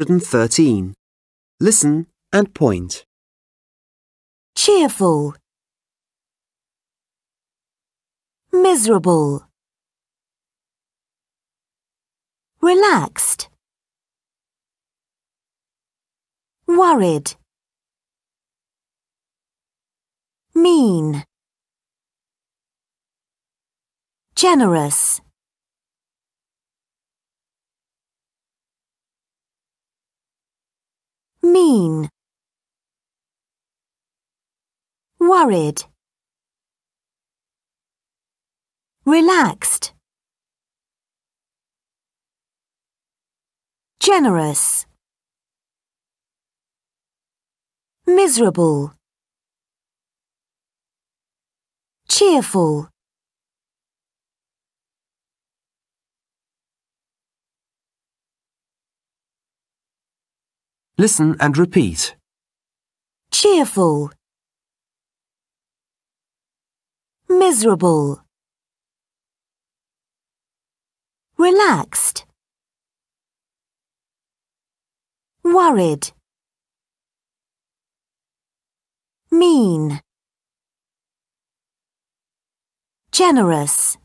113. Listen and point. Cheerful. Miserable. Relaxed. Worried. Mean. Generous. mean worried relaxed generous miserable cheerful Listen and repeat. Cheerful. Miserable. Relaxed. Worried. Mean. Generous.